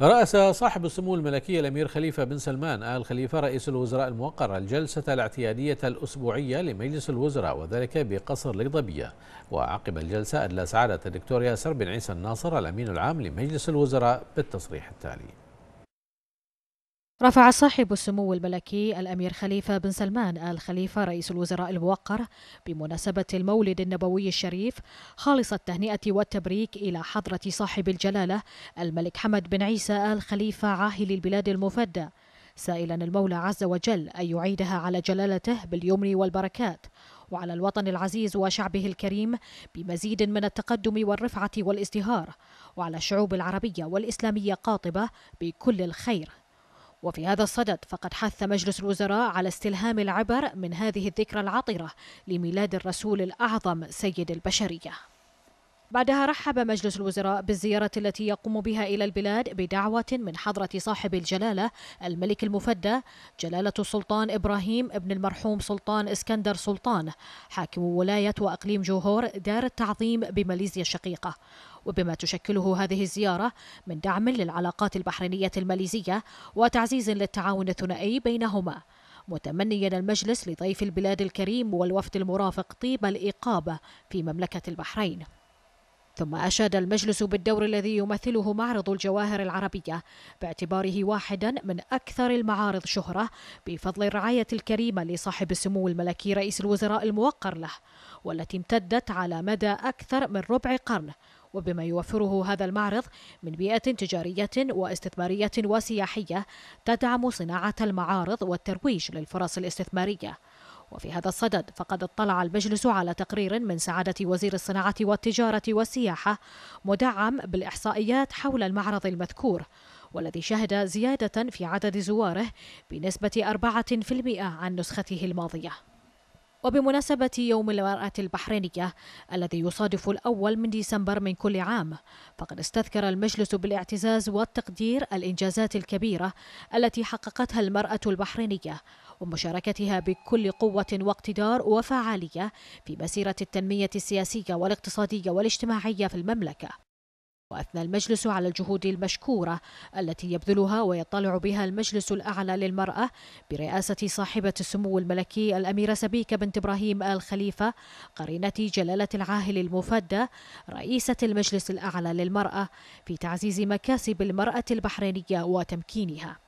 رأس صاحب السمو الملكي الأمير خليفة بن سلمان آل خليفة رئيس الوزراء الموقر الجلسة الاعتيادية الأسبوعية لمجلس الوزراء وذلك بقصر القضبية وعقب الجلسة أدلى سعادة الدكتور ياسر بن عيسى الناصر الأمين العام لمجلس الوزراء بالتصريح التالي رفع صاحب السمو الملكي الأمير خليفة بن سلمان آل خليفة رئيس الوزراء الموقر بمناسبة المولد النبوي الشريف خالص التهنئة والتبريك إلى حضرة صاحب الجلالة الملك حمد بن عيسى آل خليفة عاهل البلاد المفدى سائلا المولى عز وجل أن يعيدها على جلالته باليمن والبركات وعلى الوطن العزيز وشعبه الكريم بمزيد من التقدم والرفعة والازدهار وعلى الشعوب العربية والإسلامية قاطبة بكل الخير وفي هذا الصدد فقد حث مجلس الوزراء على استلهام العبر من هذه الذكرى العطرة لميلاد الرسول الأعظم سيد البشرية بعدها رحب مجلس الوزراء بالزيارة التي يقوم بها إلى البلاد بدعوة من حضرة صاحب الجلالة الملك المفدى جلالة السلطان إبراهيم ابن المرحوم سلطان إسكندر سلطان حاكم ولاية وأقليم جوهور دار التعظيم بماليزيا الشقيقة وبما تشكله هذه الزيارة من دعم للعلاقات البحرينية الماليزية وتعزيز للتعاون الثنائي بينهما متمنيا المجلس لضيف البلاد الكريم والوفد المرافق طيب الإقابة في مملكة البحرين ثم أشاد المجلس بالدور الذي يمثله معرض الجواهر العربية باعتباره واحدا من أكثر المعارض شهرة بفضل الرعاية الكريمة لصاحب السمو الملكي رئيس الوزراء الموقر له والتي امتدت على مدى أكثر من ربع قرن وبما يوفره هذا المعرض من بيئة تجارية واستثمارية وسياحية تدعم صناعة المعارض والترويج للفرص الاستثمارية وفي هذا الصدد فقد اطلع المجلس على تقرير من سعادة وزير الصناعة والتجارة والسياحة مدعم بالإحصائيات حول المعرض المذكور والذي شهد زيادة في عدد زواره بنسبة 4% عن نسخته الماضية وبمناسبة يوم المرأة البحرينية الذي يصادف الأول من ديسمبر من كل عام فقد استذكر المجلس بالاعتزاز والتقدير الإنجازات الكبيرة التي حققتها المرأة البحرينية ومشاركتها بكل قوة واقتدار وفعالية في مسيرة التنمية السياسية والاقتصادية والاجتماعية في المملكة وأثنى المجلس على الجهود المشكورة التي يبذلها ويطلع بها المجلس الأعلى للمرأة برئاسة صاحبة السمو الملكي الأميرة سبيكة بنت إبراهيم آل خليفة قرينة جلالة العاهل المفدى رئيسة المجلس الأعلى للمرأة في تعزيز مكاسب المرأة البحرينية وتمكينها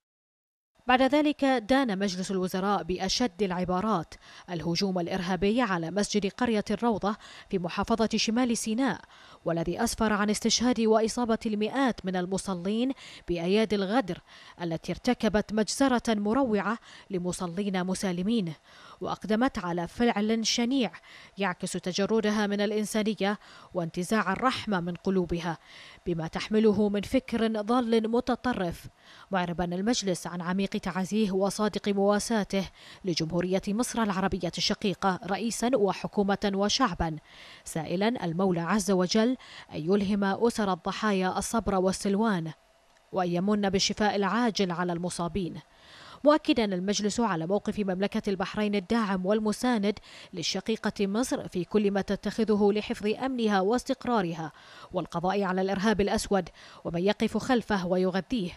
بعد ذلك دان مجلس الوزراء بأشد العبارات الهجوم الإرهابي على مسجد قرية الروضة في محافظة شمال سيناء والذي أسفر عن استشهاد وإصابة المئات من المصلين بأيادي الغدر التي ارتكبت مجزرة مروعة لمصلين مسالمين وأقدمت على فعل شنيع يعكس تجردها من الإنسانية وانتزاع الرحمة من قلوبها بما تحمله من فكر ضال متطرف معربا المجلس عن عميق تعزيه وصادق مواساته لجمهورية مصر العربية الشقيقة رئيسا وحكومة وشعبا سائلا المولى عز وجل أن يلهم أسر الضحايا الصبر والسلوان وأن يمن بالشفاء العاجل على المصابين مؤكدا المجلس على موقف مملكة البحرين الداعم والمساند للشقيقة مصر في كل ما تتخذه لحفظ أمنها واستقرارها والقضاء على الإرهاب الأسود ومن يقف خلفه ويغذيه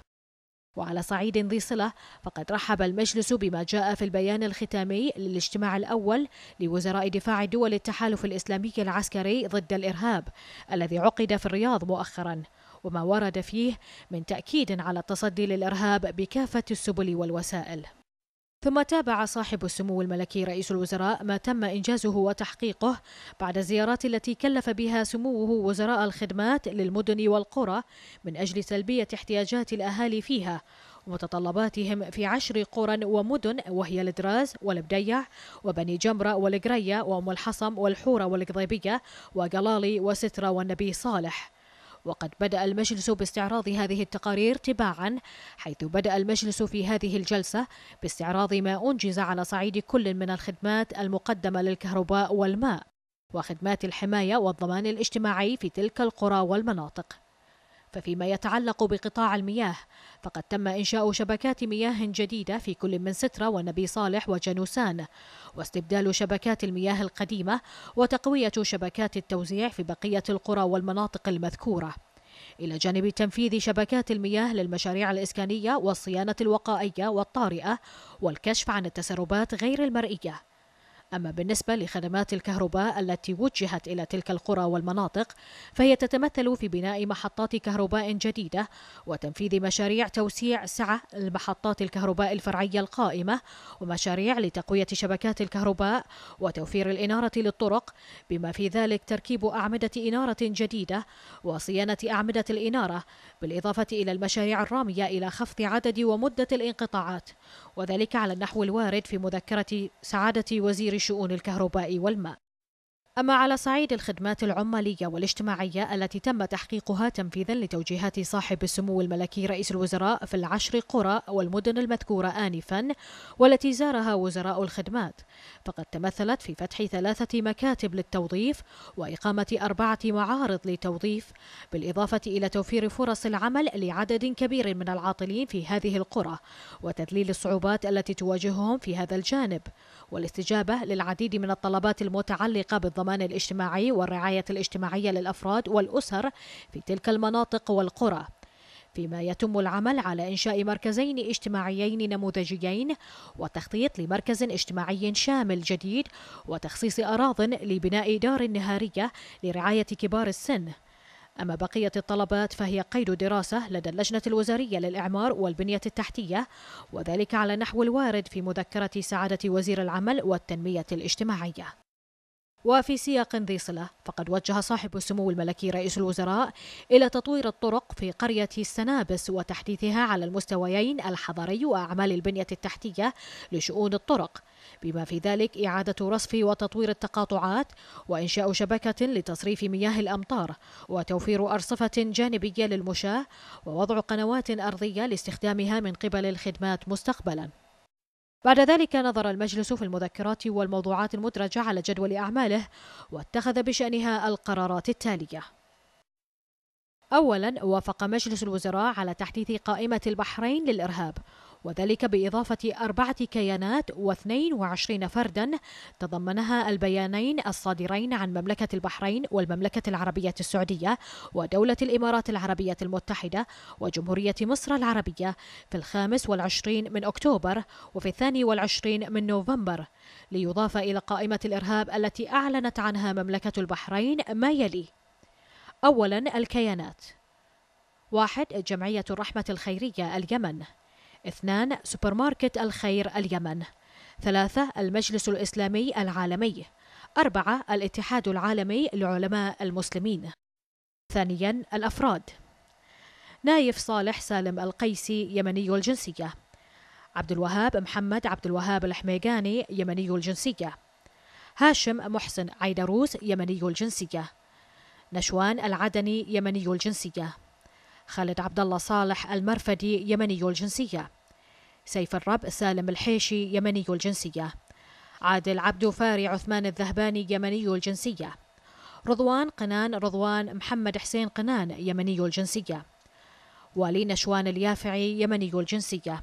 وعلى صعيد ذي صلة فقد رحب المجلس بما جاء في البيان الختامي للاجتماع الأول لوزراء دفاع دول التحالف الإسلامي العسكري ضد الإرهاب الذي عقد في الرياض مؤخراً وما ورد فيه من تأكيد على التصدي للإرهاب بكافة السبل والوسائل ثم تابع صاحب السمو الملكي رئيس الوزراء ما تم إنجازه وتحقيقه بعد الزيارات التي كلف بها سموه وزراء الخدمات للمدن والقرى من أجل تلبية احتياجات الأهالي فيها ومتطلباتهم في عشر قرى ومدن وهي الدراز والبديع وبني جمرة والقرية وأم الحصم والحورة والقضيبية وقلالي وسترة والنبي صالح وقد بدأ المجلس باستعراض هذه التقارير تباعا حيث بدأ المجلس في هذه الجلسة باستعراض ما أنجز على صعيد كل من الخدمات المقدمة للكهرباء والماء وخدمات الحماية والضمان الاجتماعي في تلك القرى والمناطق ففيما يتعلق بقطاع المياه فقد تم إنشاء شبكات مياه جديدة في كل من سترة ونبي صالح وجنوسان واستبدال شبكات المياه القديمة وتقوية شبكات التوزيع في بقية القرى والمناطق المذكورة إلى جانب تنفيذ شبكات المياه للمشاريع الإسكانية والصيانة الوقائية والطارئة والكشف عن التسربات غير المرئية أما بالنسبة لخدمات الكهرباء التي وجهت إلى تلك القرى والمناطق فهي تتمثل في بناء محطات كهرباء جديدة وتنفيذ مشاريع توسيع سعة المحطات الكهرباء الفرعية القائمة ومشاريع لتقوية شبكات الكهرباء وتوفير الإنارة للطرق بما في ذلك تركيب أعمدة إنارة جديدة وصيانة أعمدة الإنارة بالإضافة إلى المشاريع الرامية إلى خفض عدد ومدة الانقطاعات وذلك على النحو الوارد في مذكرة سعادة وزير لشؤون الكهرباء والماء أما على صعيد الخدمات العمالية والاجتماعية التي تم تحقيقها تنفيذا لتوجيهات صاحب السمو الملكي رئيس الوزراء في العشر قرى والمدن المذكورة آنفا والتي زارها وزراء الخدمات فقد تمثلت في فتح ثلاثة مكاتب للتوظيف وإقامة أربعة معارض للتوظيف بالإضافة إلى توفير فرص العمل لعدد كبير من العاطلين في هذه القرى وتذليل الصعوبات التي تواجههم في هذا الجانب والاستجابة للعديد من الطلبات المتعلقة بالضمان الأمان الاجتماعي والرعاية الاجتماعية للأفراد والأسر في تلك المناطق والقرى فيما يتم العمل على إنشاء مركزين اجتماعيين نموذجيين وتخطيط لمركز اجتماعي شامل جديد وتخصيص أراض لبناء دار نهارية لرعاية كبار السن أما بقية الطلبات فهي قيد دراسة لدى اللجنة الوزارية للإعمار والبنية التحتية وذلك على نحو الوارد في مذكرة سعادة وزير العمل والتنمية الاجتماعية وفي سياق ذي صلة فقد وجه صاحب السمو الملكي رئيس الوزراء إلى تطوير الطرق في قرية السنابس وتحديثها على المستويين الحضري وأعمال البنية التحتية لشؤون الطرق بما في ذلك إعادة رصف وتطوير التقاطعات وإنشاء شبكة لتصريف مياه الأمطار وتوفير أرصفة جانبية للمشاة ووضع قنوات أرضية لاستخدامها من قبل الخدمات مستقبلاً بعد ذلك نظر المجلس في المذكرات والموضوعات المدرجة على جدول أعماله واتخذ بشأنها القرارات التالية أولا وافق مجلس الوزراء على تحديث قائمة البحرين للإرهاب وذلك بإضافة أربعة كيانات و22 فردا تضمنها البيانين الصادرين عن مملكة البحرين والمملكة العربية السعودية ودولة الإمارات العربية المتحدة وجمهورية مصر العربية في الخامس والعشرين من أكتوبر وفي الثاني والعشرين من نوفمبر ليضاف إلى قائمة الإرهاب التي أعلنت عنها مملكة البحرين ما يلي أولا الكيانات واحد جمعية الرحمة الخيرية اليمن اثنان سوبر ماركت الخير اليمن ثلاثة المجلس الإسلامي العالمي أربعة الاتحاد العالمي لعلماء المسلمين ثانيا الأفراد نايف صالح سالم القيسي يمني الجنسية عبد الوهاب محمد عبد الوهاب الحميقاني يمني الجنسية هاشم محسن عيدروس يمني الجنسية نشوان العدني يمني الجنسية خالد عبد الله صالح المرفدي يمني الجنسية سيف الرب سالم الحيشي يمني الجنسية عادل عبد فاري عثمان الذهباني يمني الجنسية رضوان قنان رضوان محمد حسين قنان يمني الجنسية ولي نشوان اليافعي يمني الجنسية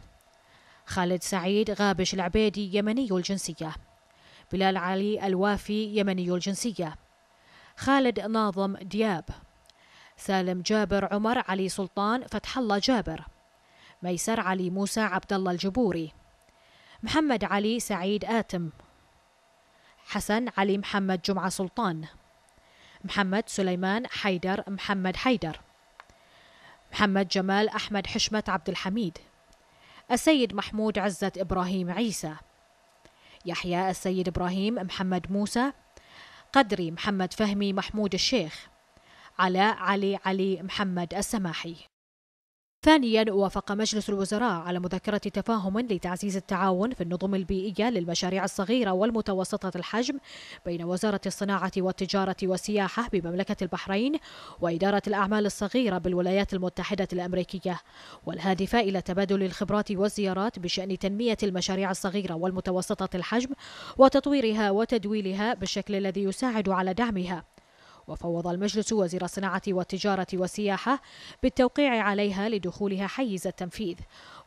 خالد سعيد غابش العبيدي يمني الجنسية بلال علي الوافي يمني الجنسية خالد ناظم دياب سالم جابر عمر علي سلطان فتح الله جابر ميسر علي موسى عبد الله الجبوري محمد علي سعيد آتم حسن علي محمد جمعة سلطان محمد سليمان حيدر محمد حيدر محمد جمال أحمد حشمة عبد الحميد السيد محمود عزة إبراهيم عيسى يحيى السيد إبراهيم محمد موسى قدري محمد فهمي محمود الشيخ على علي علي محمد السماحي ثانيا وافق مجلس الوزراء على مذكرة تفاهم لتعزيز التعاون في النظم البيئية للمشاريع الصغيرة والمتوسطة الحجم بين وزارة الصناعة والتجارة والسياحة بمملكة البحرين وإدارة الأعمال الصغيرة بالولايات المتحدة الأمريكية والهادفة إلى تبادل الخبرات والزيارات بشأن تنمية المشاريع الصغيرة والمتوسطة الحجم وتطويرها وتدويلها بالشكل الذي يساعد على دعمها وفوض المجلس وزير الصناعة والتجارة والسياحة بالتوقيع عليها لدخولها حيز التنفيذ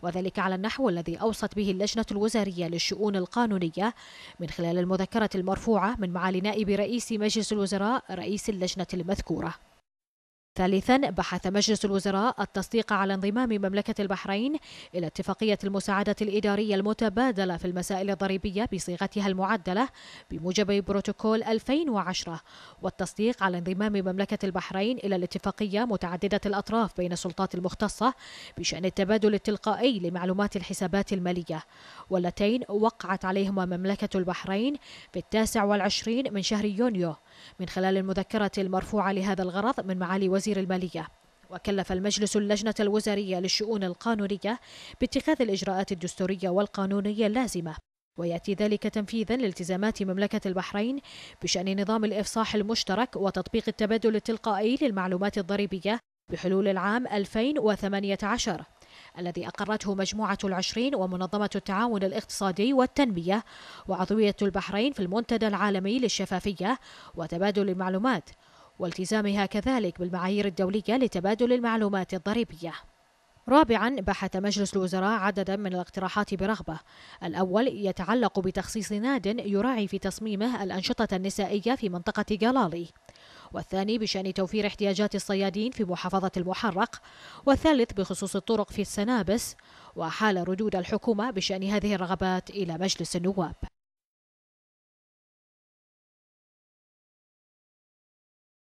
وذلك على النحو الذي أوصت به اللجنة الوزارية للشؤون القانونية من خلال المذكرة المرفوعة من معالي نائب رئيس مجلس الوزراء رئيس اللجنة المذكورة ثالثا بحث مجلس الوزراء التصديق على انضمام مملكة البحرين إلى اتفاقية المساعدة الإدارية المتبادلة في المسائل الضريبية بصيغتها المعدلة بموجب بروتوكول 2010 والتصديق على انضمام مملكة البحرين إلى الاتفاقية متعددة الأطراف بين السلطات المختصة بشأن التبادل التلقائي لمعلومات الحسابات المالية واللتين وقعت عليهما مملكة البحرين في التاسع والعشرين من شهر يونيو من خلال المذكرة المرفوعة لهذا الغرض من معالي وزير وزير المالية وكلف المجلس اللجنة الوزارية للشؤون القانونية باتخاذ الإجراءات الدستورية والقانونية اللازمة ويأتي ذلك تنفيذا لالتزامات مملكة البحرين بشأن نظام الإفصاح المشترك وتطبيق التبادل التلقائي للمعلومات الضريبية بحلول العام 2018 الذي أقرته مجموعة العشرين ومنظمة التعاون الاقتصادي والتنمية وعضوية البحرين في المنتدى العالمي للشفافية وتبادل المعلومات والتزامها كذلك بالمعايير الدولية لتبادل المعلومات الضريبية رابعا بحث مجلس الوزراء عددا من الاقتراحات برغبة الأول يتعلق بتخصيص ناد يراعي في تصميمه الأنشطة النسائية في منطقة جلالي والثاني بشأن توفير احتياجات الصيادين في محافظة المحرق والثالث بخصوص الطرق في السنابس وأحال ردود الحكومة بشأن هذه الرغبات إلى مجلس النواب